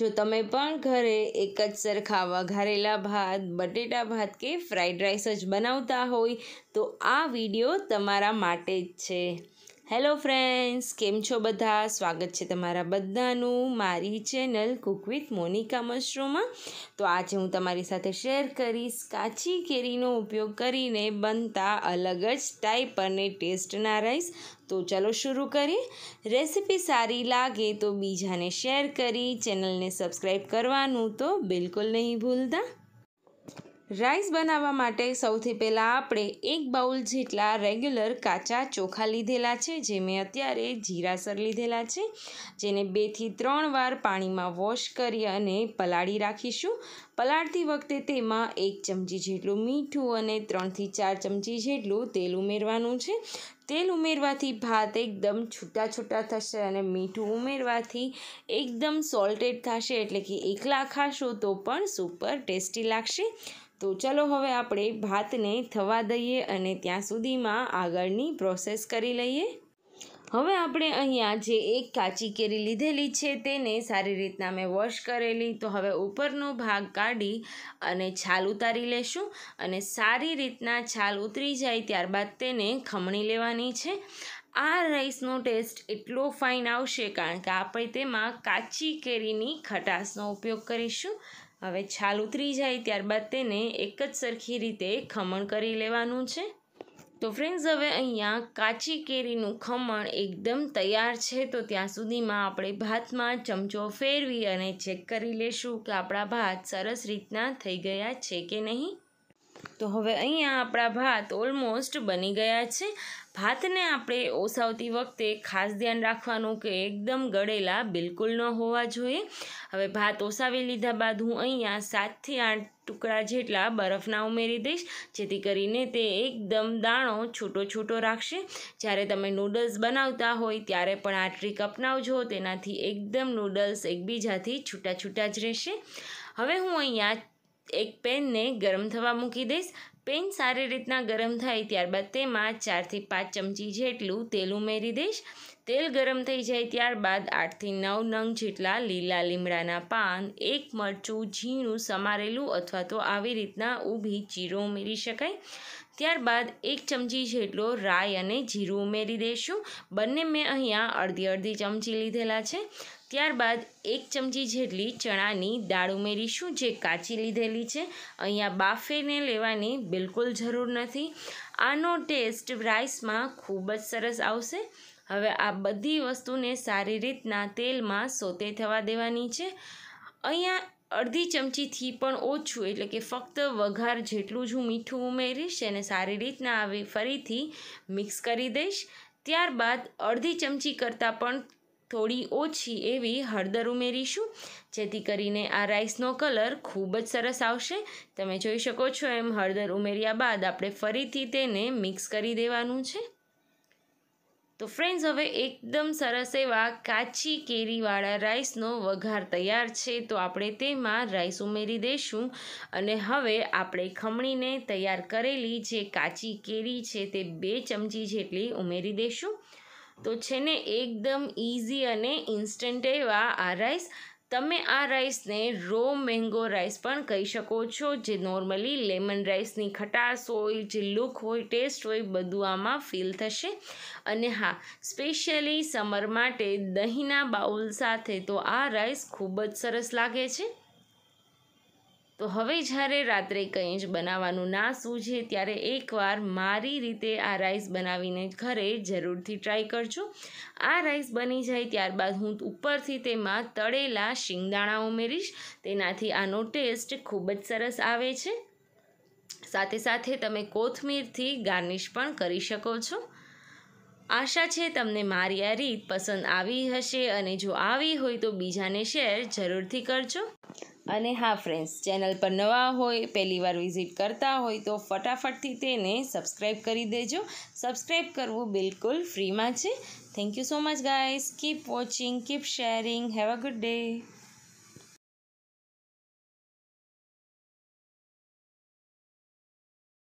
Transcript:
જો તમે પણ ઘરે એક જ સરખા વઘારેલા ભાત બટેટા ભાત કે ફ્રાઈડ રાઈસ જ બનાવતા હોય તો આ વિડીયો તમારા માટે જ છે હેલો ફ્રેન્ડ્સ કેમ છો બધા સ્વાગત છે તમારા બધાનું મારી ચેનલ કુક વિથ મોનિકા મશરૂમમાં તો આજે હું તમારી સાથે શેર કરીશ કાચી કેરીનો ઉપયોગ કરીને બનતા અલગ જ ટાઈપ અને ટેસ્ટના રાઈસ તો ચાલો શરૂ કરીએ રેસિપી સારી લાગે તો બીજાને શેર કરી ચેનલને સબસ્ક્રાઈબ કરવાનું તો બિલકુલ નહીં ભૂલતા રાઈસ બનાવવા માટે સૌથી પહેલાં આપણે એક બાઉલ જેટલા રેગ્યુલર કાચા ચોખા લીધેલા છે જે મેં અત્યારે જીરાસર લીધેલા છે જેને બેથી ત્રણ વાર પાણીમાં વોશ કરી અને પલાળી રાખીશું પલાળતી વખતે તેમાં એક ચમચી જેટલું મીઠું અને ત્રણથી ચાર ચમચી જેટલું તેલ ઉમેરવાનું છે તેલ ઉમેરવાથી ભાત એકદમ છૂટા છૂટા થશે અને મીઠું ઉમેરવાથી એકદમ સોલ્ટેડ થશે એટલે કે એકલા ખાશો તો પણ સુપર ટેસ્ટી લાગશે તો ચલો હવે આપણે ભાતને થવા દઈએ અને ત્યાં સુધીમાં આગળની પ્રોસેસ કરી લઈએ હવે આપણે અહીંયા જે એક કાચી કેરી લીધેલી છે તેને સારી રીતના મેં વોશ કરેલી તો હવે ઉપરનો ભાગ કાઢી અને છાલ ઉતારી લેશું અને સારી રીતના છાલ ઉતરી જાય ત્યારબાદ તેને ખમણી લેવાની છે આ રાઈસનો ટેસ્ટ એટલો ફાઇન આવશે કારણ કે આપણે તેમાં કાચી કેરીની ખટાશનો ઉપયોગ કરીશું હવે છાલ ઉતરી જાય ત્યારબાદ તેને એક જ સરખી રીતે ખમણ કરી લેવાનું છે તો ફ્રેન્ડ્સ હવે અહીંયા કાચી કેરીનું ખમણ એકદમ તૈયાર છે તો ત્યાં સુધીમાં આપણે ભાતમાં ચમચો ફેરવી અને ચેક કરી લેશું કે આપણા ભાત સરસ રીતના થઈ ગયા છે કે નહીં તો હવે અહીંયા આપણા ભાત ઓલમોસ્ટ બની ગયા છે ભાતને આપણે ઓસાવતી વખતે ખાસ ધ્યાન રાખવાનું કે એકદમ ગળેલા બિલકુલ ન હોવા જોઈએ હવે ભાત ઓસાવી લીધા બાદ હું અહીંયા સાતથી આઠ ટુકડા જેટલા બરફના ઉમેરી દઈશ જેથી કરીને તે એકદમ દાણો છૂટો છૂટો રાખશે જ્યારે તમે નૂડલ્સ બનાવતા હોય ત્યારે પણ આ ટ્રીક અપનાવજો તેનાથી એકદમ નૂડલ્સ એકબીજાથી છૂટા છૂટા જ રહેશે હવે હું અહીંયા એક પેનને ગરમ થવા મૂકી દઈશ પેન સારી રીતના ગરમ થાય ત્યારબાદ તેમાં ચારથી પાંચ ચમચી જેટલું તેલ ઉમેરી દઈશ તેલ ગરમ થઈ જાય ત્યારબાદ આઠથી નવ નંગ જેટલા લીલા લીમડાના પાન એક મરચું ઝીણું સમારેલું અથવા તો આવી રીતના ઊભી જીરો ઉમેરી શકાય ત્યારબાદ એક ચમચી જેટલો રાઈ અને જીરું ઉમેરી દઈશું બંને મેં અહીંયા અડધી અડધી ચમચી લીધેલા છે ત્યારબાદ એક ચમચી જેટલી ચણાની દાળ ઉમેરીશું જે કાચી લીધેલી છે અહીંયા બાફેને લેવાની બિલકુલ જરૂર નથી આનો ટેસ્ટ રાઈસમાં ખૂબ જ સરસ આવશે હવે આ બધી વસ્તુને સારી રીતના તેલમાં સોતે થવા દેવાની છે અહીંયા અડધી ચમચીથી પણ ઓછું એટલે કે ફક્ત વઘાર જેટલું જ હું મીઠું ઉમેરીશ અને સારી રીતના આવી ફરીથી મિક્સ કરી દઈશ ત્યારબાદ અડધી ચમચી કરતાં પણ થોડી ઓછી એવી હળદર ઉમેરીશું જેથી કરીને આ રાઈસનો કલર ખૂબ જ સરસ આવશે તમે જોઈ શકો છો એમ હળદર ઉમેર્યા બાદ આપણે ફરીથી તેને મિક્સ કરી દેવાનું છે તો ફ્રેન્ડ્સ હવે એકદમ સરસ એવા કાચી કેરીવાળા રાઈસનો વઘાર તૈયાર છે તો આપણે તેમાં રાઈસ ઉમેરી દઈશું અને હવે આપણે ખમણીને તૈયાર કરેલી જે કાચી કેરી છે તે બે ચમચી જેટલી ઉમેરી દઈશું તો છે ને એકદમ ઇઝી અને ઇન્સ્ટન્ટ એવા આ રાઈસ તમે આ રાઈસને રો મેંગો રાઈસ પણ કહી શકો છો જે નોર્મલી લેમન રાઈસની ખટાશ હોય જે લુક હોય ટેસ્ટ હોય બધું આમાં ફીલ થશે અને હા સ્પેશિયલી સમર માટે દહીંના બાઉલ સાથે તો આ રાઈસ ખૂબ જ સરસ લાગે છે તો હવે જ્યારે રાત્રે કંઈ જ બનાવવાનું ના સૂઝે ત્યારે એકવાર મારી રીતે આ રાઈસ બનાવીને ઘરે જરૂરથી ટ્રાય કરજો આ રાઈસ બની જાય ત્યારબાદ હું ઉપરથી તેમાં તળેલા શિંગદાણા ઉમેરીશ તેનાથી આનો ટેસ્ટ ખૂબ જ સરસ આવે છે સાથે સાથે તમે કોથમીરથી ગાર્નિશ પણ કરી શકો છો આશા છે તમને મારી આ રીત પસંદ આવી હશે અને જો આવી હોય તો બીજાને શેર જરૂરથી કરજો અને હા ફ્રેન્ડ્સ ચેનલ પર નવા હોય પહેલી વાર વિઝિટ કરતા હોય તો ફટાફટથી તેને સબસ્ક્રાઈબ કરી દેજો સબસ્ક્રાઈબ કરવું બિલકુલ ફ્રીમાં છે thank you so much guys keep watching keep sharing have a good day